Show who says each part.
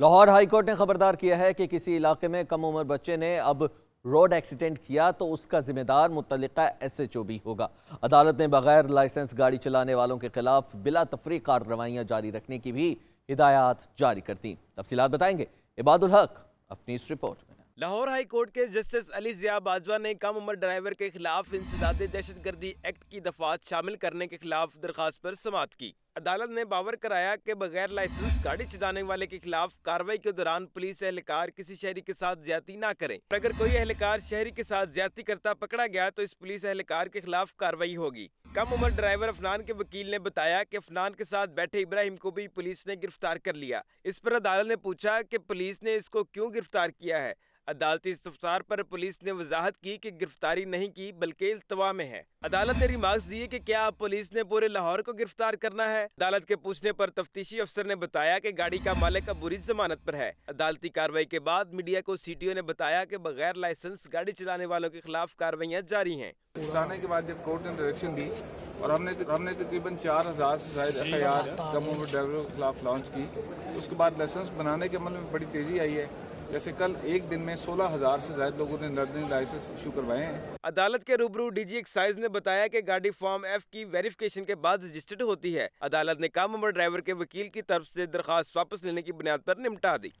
Speaker 1: Lahore high court ने खबरदार किया है कि किसी इलाके में कम उम्र बच्चे ने अब रोड एक्सीडेंट किया तो उसका जिम्मेदार मुतलका एस एच ओ भी होगा अदालत ने बगैर लाइसेंस गाड़ी चलाने वालों के खिलाफ बिला तफरी कार्रवाइयां जारी रखने की भी हिदायत जारी कर दी तफसीत बताएंगे इबादुल हक अपनी इस रिपोर्ट में
Speaker 2: लाहौर हाई कोर्ट के जस्टिस अली जिया बाजवा ने कम उम्र ड्राइवर के खिलाफ इंसदाद दहशत गर्दी एक्ट की दफात शामिल करने के खिलाफ दरखास्त पर समात की अदालत ने बावर कराया कि बगैर लाइसेंस गाड़ी चलाने वाले के खिलाफ कार्रवाई के दौरान पुलिस एहलकार किसी शहरी के साथ ज्यादा ना करें अगर कोई एहलकार शहरी के साथ ज्यादा करता पकड़ा गया तो इस पुलिस एहलकार के खिलाफ कार्रवाई होगी कम उम्र ड्राइवर अफनान के वकील ने बताया कि अफनान के साथ बैठे इब्राहिम को भी पुलिस ने गिरफ्तार कर लिया इस पर अदालत ने पूछा कि पुलिस ने इसको क्यों गिरफ्तार किया है अदालती इस्तफसार पर पुलिस ने वजाहत की कि गिरफ्तारी नहीं की बल्कि इल्तवा में है अदालत ने रिमार्क्स दिए कि क्या पुलिस ने पूरे लाहौर को गिरफ्तार करना है अदालत के पूछने पर तफ्तीशी अफसर ने बताया कि गाड़ी का मालिक अबूरी जमानत पर है अदालती कार्रवाई के बाद मीडिया को ओ ने बताया कि बगैर लाइसेंस गाड़ी चलाने वालों के खिलाफ कार्रवाइयाँ जारी है
Speaker 3: उठाने के बाद जब कोर्ट ने डायरेक्शन दी और हमने हमने तकरीबन चार हजार से ज्यादा एफ आई आर कम
Speaker 2: ड्राइवरों के खिलाफ लॉन्च की
Speaker 3: उसके बाद लाइसेंस बनाने
Speaker 2: के अमल में बड़ी तेजी आई है जैसे कल एक दिन में सोलह हजार से ज्यादा लोगों ने लर्निंग लाइसेंस इशू करवाए हैं अदालत के रूबरू डीजी एक्साइज ने बताया कि गाड़ी फॉर्म एफ की वेरिफिकेशन के बाद रजिस्टर्ड होती है अदालत ने कम उम्र ड्राइवर के वकील की तरफ ऐसी दरखास्त वापस लेने की बुनियाद आरोप निपटा दी